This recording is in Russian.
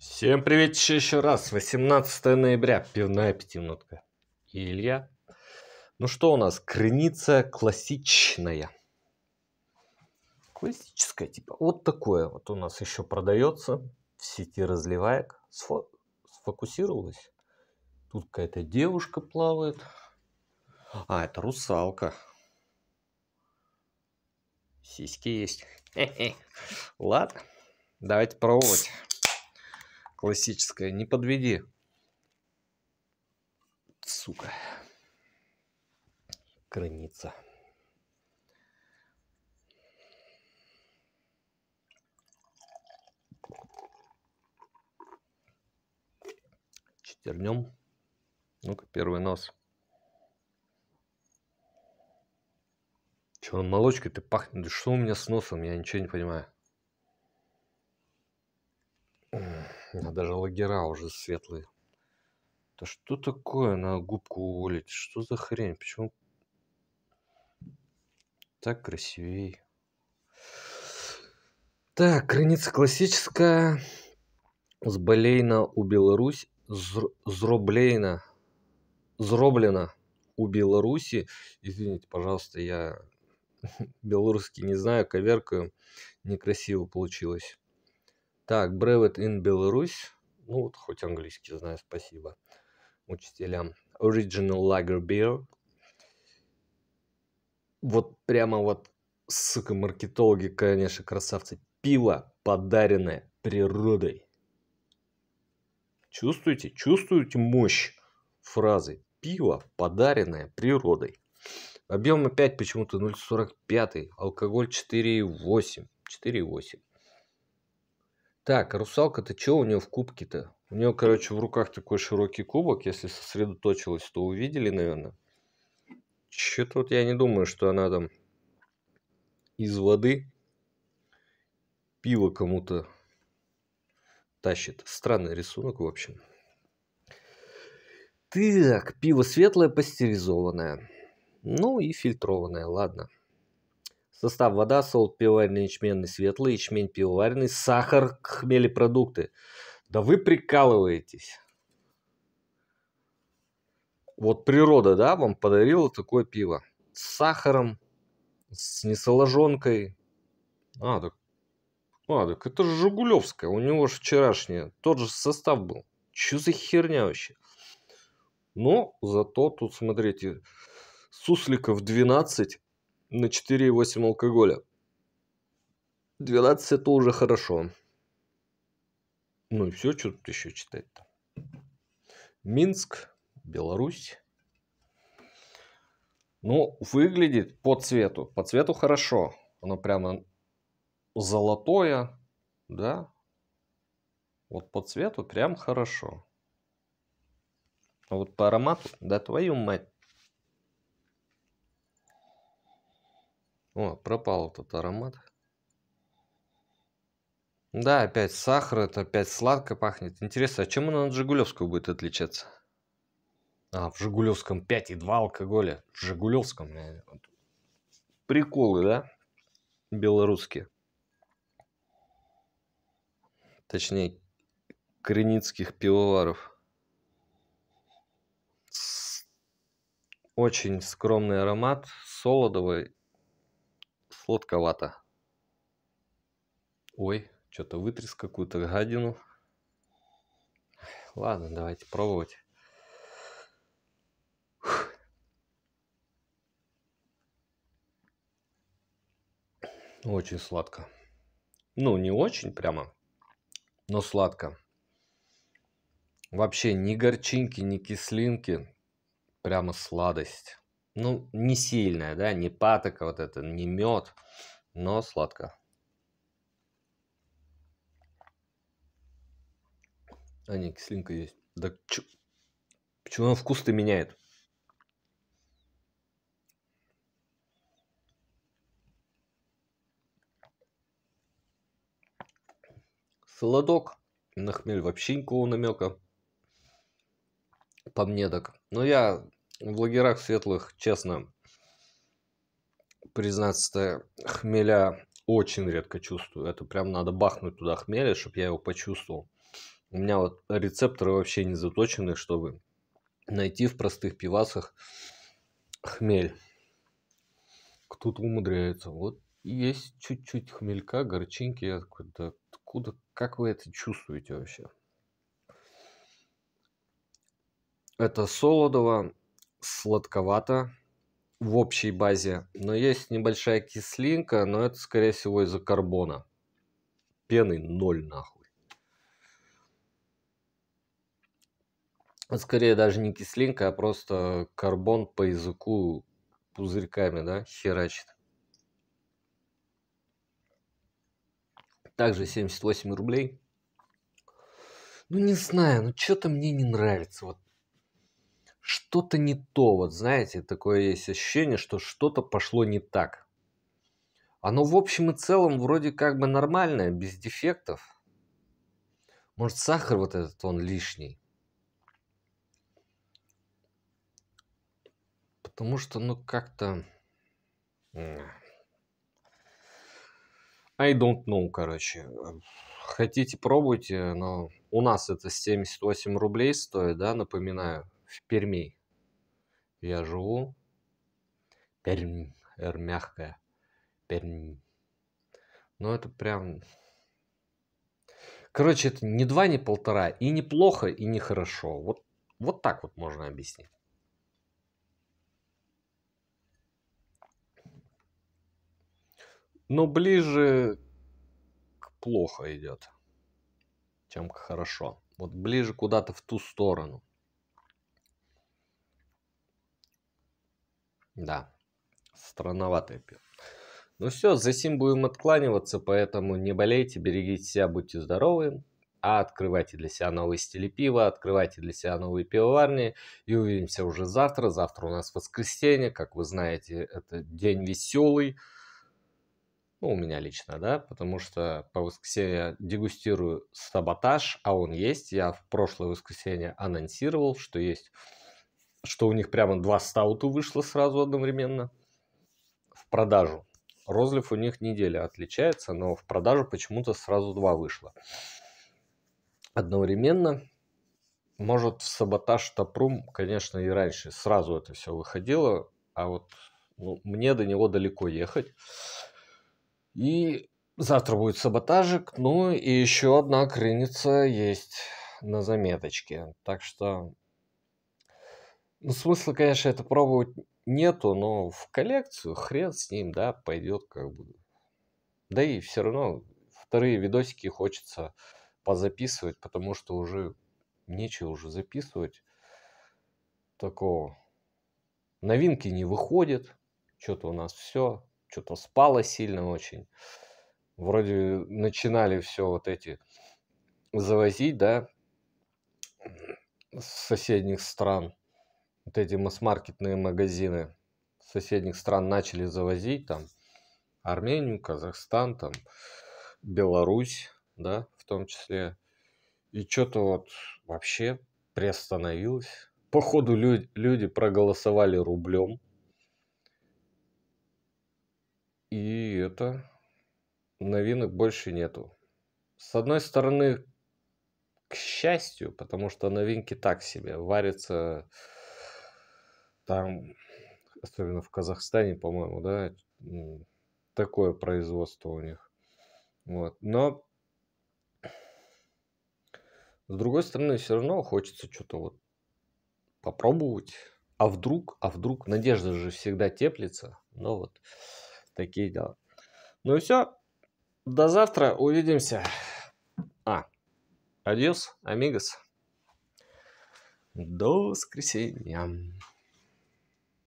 Всем привет еще, еще раз. 18 ноября. Пивная пятиминутка. Илья. Ну что у нас? Крыница классичная. Классическая, типа. Вот такое вот у нас еще продается в сети разливаек. Сфо... Сфокусировалась. Тут какая-то девушка плавает. А, это русалка. Сиськи есть. Ладно, давайте пробовать классическая. Не подведи. Сука. Граница. Четвернем. Ну-ка, первый нос. Че он молочкой ты пахнет? Что у меня с носом? Я ничего не понимаю. даже лагера уже светлые. Да что такое на губку уволить? Что за хрень? Почему так красивей? Так, граница классическая. С Болейна у Беларусь. Зр... Зроблейна. Зроблена у Беларуси. Извините, пожалуйста, я белорусский не знаю, коверкаю. Некрасиво получилось. Так, Brevet in Belarus. Ну вот, хоть английский знаю, спасибо учителям. Original Lager Beer. Вот прямо вот, сука, маркетологи, конечно, красавцы. Пиво, подаренное природой. Чувствуете? Чувствуете мощь фразы? Пиво, подаренное природой. Объем опять почему-то 0,45, алкоголь 4,8. 4,8. Так, а русалка, ты что у нее в кубке-то? У нее, короче, в руках такой широкий кубок. Если сосредоточилась, то увидели, наверное. Чё-то вот я не думаю, что она там из воды пиво кому-то тащит. Странный рисунок, в общем. Так, пиво светлое, пастеризованное. Ну и фильтрованное, ладно. Состав вода, солд пивоваренный, ячменный, светлый, ячмень пивоваренный, сахар, хмелепродукты. Да вы прикалываетесь. Вот природа, да, вам подарила такое пиво. С сахаром, с несоложенкой. А, так, а, так это же Жигулевская, у него же вчерашняя. Тот же состав был. Че за херня вообще? Но зато тут, смотрите, сусликов 12, на 4,8 алкоголя. 12 это уже хорошо. Ну и все, что тут еще читать-то. Минск, Беларусь. Ну, выглядит по цвету. По цвету хорошо. Оно прямо золотое, да? Вот по цвету прям хорошо. А вот по аромату, да твою мать. О, пропал этот аромат. Да, опять сахар, это опять сладко пахнет. Интересно, а чем она от Жигулевского будет отличаться? А, в Жигулевском 5,2 алкоголя. В Жигулевском. Приколы, да? Белорусские. Точнее, креницких пивоваров. Очень скромный аромат, солодовый Сладковато. Ой, что-то вытряс какую-то гадину. Ладно, давайте пробовать. Очень сладко. Ну, не очень прямо, но сладко. Вообще ни горчинки, ни кислинки. Прямо сладость ну, не сильная, да, не патока вот это, не мед, но сладко. А, не, кислинка есть. Да чё? почему он вкус-то меняет? Солодок, на хмель вообще никакого намека. По мне так. Но я в лагерях светлых, честно, признаться, хмеля очень редко чувствую. Это прям надо бахнуть туда хмеля, чтобы я его почувствовал. У меня вот рецепторы вообще не заточены, чтобы найти в простых пивасах хмель. Кто-то умудряется. Вот есть чуть-чуть хмелька, горчинки. Я такой, да откуда, как вы это чувствуете вообще? Это солодово сладковато в общей базе, но есть небольшая кислинка, но это, скорее всего, из-за карбона. Пены ноль нахуй. Скорее даже не кислинка, а просто карбон по языку пузырьками, да, херачит. Также 78 рублей. Ну не знаю, ну что-то мне не нравится. Вот что-то не то, вот знаете, такое есть ощущение, что что-то пошло не так. Оно в общем и целом вроде как бы нормальное, без дефектов. Может, сахар вот этот, он лишний. Потому что, ну, как-то... I don't know, короче. Хотите, пробуйте, но у нас это 78 рублей стоит, да, напоминаю в Перми. Я живу. Пермь, Р мягкая. Пермь. Но ну, это прям... Короче, это не два, не полтора. И неплохо, и нехорошо. Вот, вот так вот можно объяснить. Но ближе к плохо идет, чем к хорошо. Вот ближе куда-то в ту сторону. Да, странноватое пиво. Ну все, за сим будем откланиваться, поэтому не болейте, берегите себя, будьте здоровы. А открывайте для себя новые стили пива, открывайте для себя новые пивоварни. И увидимся уже завтра. Завтра у нас воскресенье, как вы знаете, это день веселый. Ну, у меня лично, да, потому что по воскресенье я дегустирую саботаж, а он есть. Я в прошлое воскресенье анонсировал, что есть что у них прямо два стаута вышло сразу одновременно в продажу. Розлив у них неделя отличается, но в продажу почему-то сразу два вышло. Одновременно, может, саботаж Топрум, конечно, и раньше сразу это все выходило, а вот ну, мне до него далеко ехать. И завтра будет саботажик, ну и еще одна крыница есть на заметочке. Так что ну, смысла, конечно, это пробовать нету, но в коллекцию хрен с ним, да, пойдет как бы. Да и все равно вторые видосики хочется позаписывать, потому что уже нечего уже записывать такого. Новинки не выходят, что-то у нас все, что-то спало сильно очень. Вроде начинали все вот эти завозить, да, с соседних стран вот эти масс-маркетные магазины соседних стран начали завозить, там, Армению, Казахстан, там, Беларусь, да, в том числе. И что-то вот вообще приостановилось. Походу люди, люди проголосовали рублем. И это новинок больше нету. С одной стороны, к счастью, потому что новинки так себе варятся там, особенно в Казахстане, по-моему, да, такое производство у них. Вот. Но с другой стороны, все равно хочется что-то вот попробовать. А вдруг, а вдруг, надежда же всегда теплится. Но вот, такие дела. Ну и все. До завтра. Увидимся. А, адьос, амигос. До воскресенья.